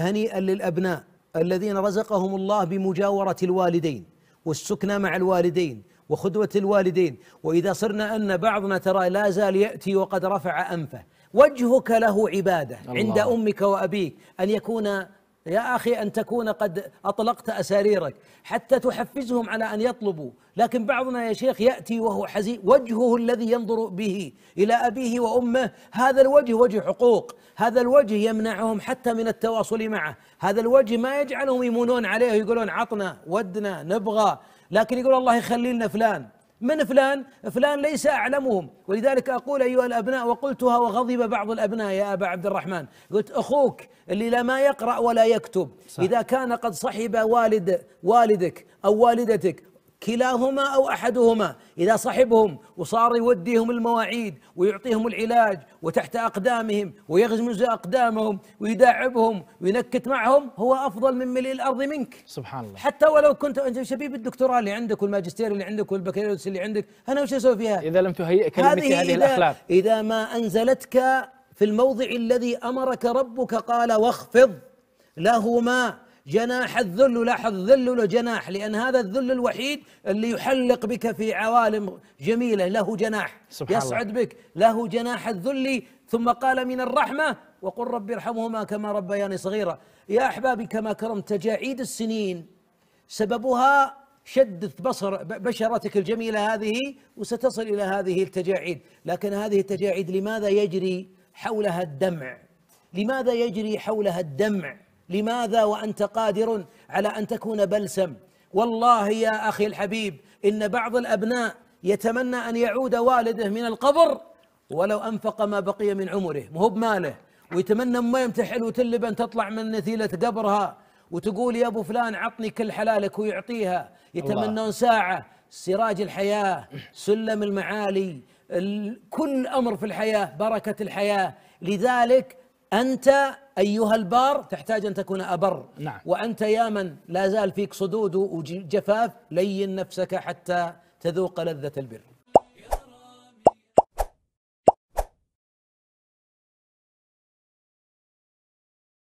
هنيئا للأبناء الذين رزقهم الله بمجاورة الوالدين والسكنى مع الوالدين وخدوة الوالدين وإذا صرنا أن بعضنا ترى لا زال يأتي وقد رفع أنفه وجهك له عبادة عند أمك وأبيك أن يكون يا أخي أن تكون قد أطلقت أساريرك حتى تحفزهم على أن يطلبوا لكن بعضنا يا شيخ يأتي وهو حزين وجهه الذي ينظر به إلى أبيه وأمه هذا الوجه وجه حقوق هذا الوجه يمنعهم حتى من التواصل معه هذا الوجه ما يجعلهم يمونون عليه ويقولون عطنا ودنا نبغى لكن يقول الله يخلي لنا فلان من فلان؟ فلان ليس أعلمهم ولذلك أقول أيها الأبناء وقلتها وغضب بعض الأبناء يا أبا عبد الرحمن قلت أخوك اللي لا ما يقرأ ولا يكتب صح. إذا كان قد صحب والد والدك أو والدتك كلاهما او احدهما اذا صاحبهم وصار يوديهم المواعيد ويعطيهم العلاج وتحت اقدامهم ويغمز اقدامهم ويداعبهم وينكت معهم هو افضل من ملء الارض منك سبحان الله حتى ولو كنت انت شبيب الدكتوراه اللي عندك والماجستير اللي عندك والبكالوريوس اللي عندك انا وش اسوي فيها؟ اذا لم تهيئك هذه, هذه الاخلاق اذا ما انزلتك في الموضع الذي امرك ربك قال واخفض لهما جناح الذل لاحظ ذل له جناح لأن هذا الذل الوحيد اللي يحلق بك في عوالم جميلة له جناح سبحان يصعد الله. بك له جناح الذل ثم قال من الرحمة وقل رب ارحمهما كما ربياني صغيرة يا أحبابي كما كرمت تجاعيد السنين سببها شدت بصر بشرتك الجميلة هذه وستصل إلى هذه التجاعيد لكن هذه التجاعيد لماذا يجري حولها الدمع لماذا يجري حولها الدمع لماذا وانت قادر على ان تكون بلسم والله يا اخي الحبيب ان بعض الابناء يتمنى ان يعود والده من القبر ولو انفق ما بقي من عمره مو بماله ويتمنى ما يمتحل ان تطلع من نثيله قبرها وتقول يا ابو فلان عطني كل حلالك ويعطيها يتمنون ساعه سراج الحياه سلم المعالي كل امر في الحياه بركه الحياه لذلك أنت أيها البار تحتاج أن تكون أبر نعم. وأنت يا من لا زال فيك صدود وجفاف لين نفسك حتى تذوق لذة البر